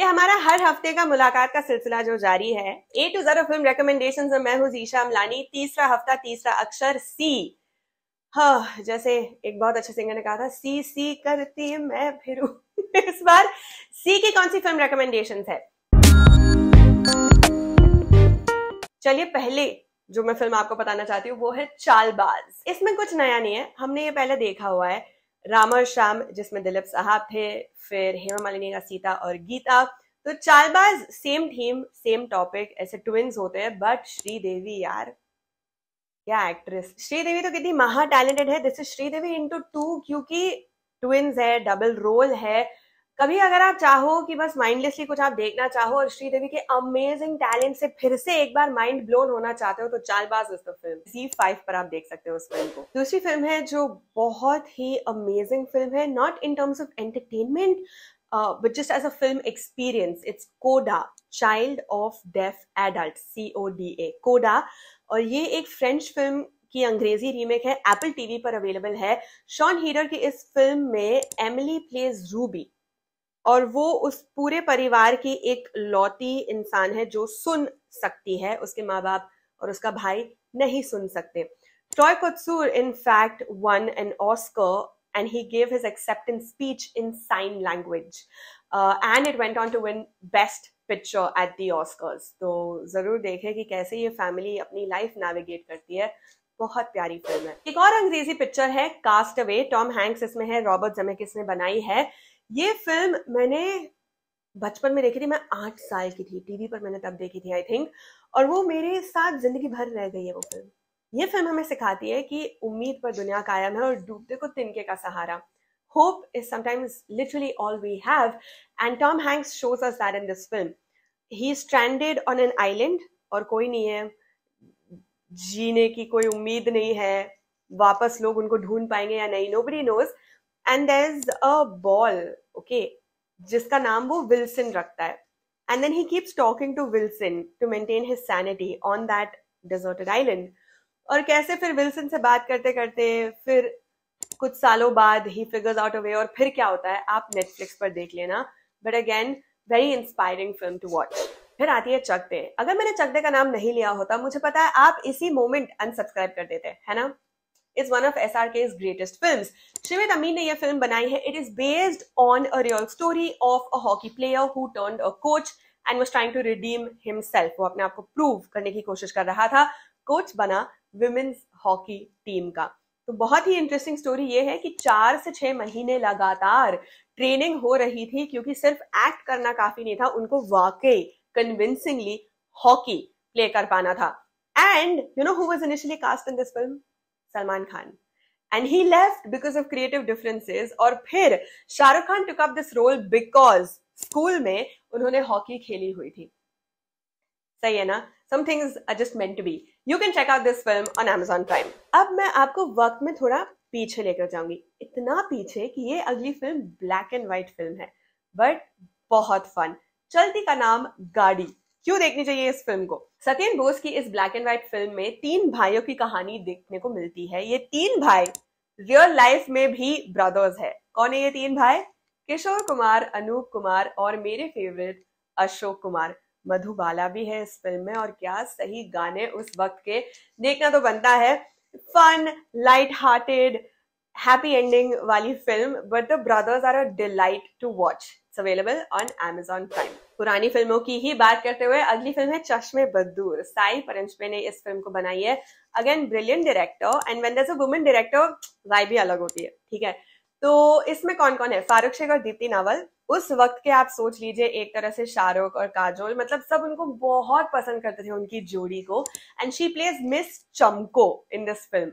ये हमारा हर हफ्ते का मुलाकात का सिलसिला जो जारी है ए टू जरो फिल्म रिकमेंडेशन मैं हूँ जीशा अमलानी तीसरा हफ्ता तीसरा अक्षर सी हाँ जैसे एक बहुत अच्छे सिंगर ने कहा था सी सी करती मैं फिर इस बार सी की कौन सी फिल्म रिकमेंडेशन है चलिए पहले जो मैं फिल्म आपको बताना चाहती हूँ वो है चालबाज इसमें कुछ नया नहीं है हमने ये पहले देखा हुआ है राम और श्याम जिसमें दिलीप साहब थे फिर हेमा मालिनी का सीता और गीता तो Chaalbaaz same theme same topic ऐसे ट्विंस होते हैं बट श्रीदेवी यार क्या एक्ट्रेस श्रीदेवी तो कितनी महा टैलेंटेड है this is Sridevi into two क्योंकि ट्विंस है डबल रोल है कभी अगर आप चाहो कि बस माइंडलेसली कुछ आप देखना चाहो और श्रीदेवी के अमेजिंग टैलेंट से फिर से एक बार माइंड ब्लोन होना चाहते हो तो Chaalbaaz is the film Zee five पर आप देख सकते हो उस फिल्म को दूसरी फिल्म है जो बहुत ही अमेजिंग फिल्म है not in terms of entertainment but just as a film experience it's CODA child of deaf adult C O D A CODA और ये एक फ्रेंच फिल्म की अंग्रेजी रीमेक है एप्पल टीवी पर अवेलेबल है शॉन हीरर की इस फिल्म में एमिली प्लेज रूबी और वो उस पूरे परिवार की एक लौती इंसान है जो सुन सकती है उसके माँ बाप और उसका भाई नहीं सुन सकते Troy Kotsur in fact won an Oscar and he gave his acceptance speech in sign language and it went on to win best picture at the Oscar तो जरूर देखें कि कैसे ये फैमिली अपनी लाइफ नेविगेट करती है बहुत प्यारी फिल्म है एक और अंग्रेजी पिक्चर है कास्ट अवे टॉम हैंक्स इसमें है रॉबर्ट जमेकिस ने बनाई है ये फिल्म मैंने बचपन में देखी थी मैं आठ साल की थी टीवी पर मैंने तब देखी थी आई थिंक और वो मेरे साथ जिंदगी भर रह गई है वो फिल्म ये फिल्म हमें सिखाती है कि उम्मीद पर दुनिया कायम है और डूबते को तिनके का सहारा hope is sometimes literally all we have and Tom Hanks shows us that in this film he stranded on an island और कोई नहीं है जीने की कोई उम्मीद नहीं है वापस लोग उनको ढूंढ पाएंगे या नहीं nobody knows and there is a ball okay जिसका नाम वो विल्सन रखता है and then he keeps talking to Wilson to maintain his sanity on that deserted island और कैसे फिर विल्सन से बात करते करते फिर कुछ सालों बाद ही फिगर्स आउट अवे और फिर क्या होता है आप नेटफ्लिक्स पर देख लेना but again very inspiring film to watch फिर आती है चकते अगर मैंने चकते का नाम नहीं लिया होता मुझे पता है आप इसी मोमेंट अनसब्सक्राइब कर देते है ना is one of S R K greatest film Shimit Amin ने यह फिल्म बनाई है it is based on a real story of a hockey player who turn a coach and was trying to redeem himself वो अपने आप को प्रूव करने की कोशिश कर रहा था कोच बना वुमेन्स हॉकी टीम का तो बहुत ही इंटरेस्टिंग स्टोरी ये है कि चार से छह महीने लगातार ट्रेनिंग हो रही थी क्योंकि सिर्फ एक्ट करना काफी नहीं था उनको वाकई कन्विंसिंगली हॉकी प्ले कर पाना था and you know who was initially cast in this film Salman Khan and he left because of creative differences और फिर Shahrukh Khan took up this role because school में उन्होंने हॉकी खेली हुई थी सही है ना some things just meant to be you can check out this film on Amazon prime अब मैं आपको वक्त में थोड़ा पीछे लेकर जाऊंगी इतना पीछे कि ये अगली film black and white film है बट बहुत फन चलती का नाम गाड़ी क्यों देखनी चाहिए इस फिल्म को सत्यन बोस की इस ब्लैक एंड व्हाइट फिल्म में तीन भाइयों की कहानी देखने को मिलती है ये तीन भाई रियल लाइफ में भी ब्रदर्स है कौन है ये तीन भाई किशोर कुमार अनूप कुमार और मेरे फेवरेट अशोक कुमार मधुबाला भी है इस फिल्म में और क्या सही गाने उस वक्त के देखना तो बनता है fun light hearted happy ending wali film, but the brothers are a delight to watch. It's available on Amazon Prime. पुरानी फिल्मों की ही बात करते हुए अगली फिल्म है चश्मे बद्दूर साई परंजपे ने इस फिल्म को बनाई है again brilliant director and when does a women director Y भी अलग होती है ठीक है तो इसमें कौन कौन है फारूक शेख और दीप्ति नावल उस वक्त के आप सोच लीजिए एक तरह से शाहरुख और काजोल मतलब सब उनको बहुत पसंद करते थे उनकी जोड़ी को एंड शी प्लेज मिस चमको इन दिस फिल्म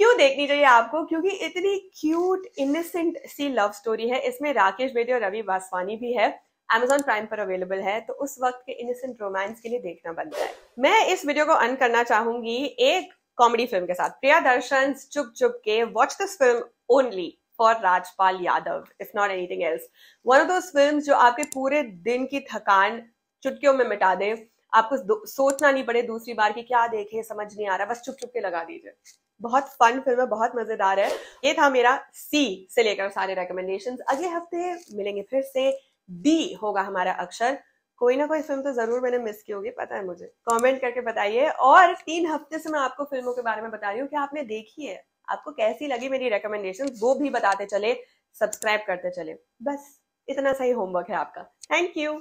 क्यों देखनी चाहिए आपको क्योंकि इतनी क्यूट इनसेंट सी लव स्टोरी है इसमें राकेश बेदी और रवि वासवानी भी है Amazon प्राइम पर अवेलेबल है तो उस वक्त के इनसेंट रोमांस के लिए देखना बनता है मैं इस वीडियो को अन करना चाहूंगी एक कॉमेडी फिल्म के साथ प्रिया दर्शन Chup Chup Ke watch this film only for Rajpal Yadav if not anything else one of those film जो आपके पूरे दिन की थकान चुटकियों में मिटा दे आपको सोचना नहीं पड़े दूसरी बार कि क्या देखे समझ नहीं आ रहा बस चुप चुप के लगा दीजिए बहुत फन फिल्म है बहुत मजेदार है ये था मेरा सी से लेकर सारे रिकमेंडेशन अगले हफ्ते मिलेंगे फिर से डी होगा हमारा अक्षर कोई ना कोई फिल्म तो जरूर मैंने मिस की होगी पता है मुझे कमेंट करके बताइए और तीन हफ्ते से मैं आपको फिल्मों के बारे में बता रही हूँ कि आपने देखी है आपको कैसी लगी मेरी रिकमेंडेशन वो भी बताते चले सब्सक्राइब करते चले बस इतना सही होमवर्क है आपका थैंक यू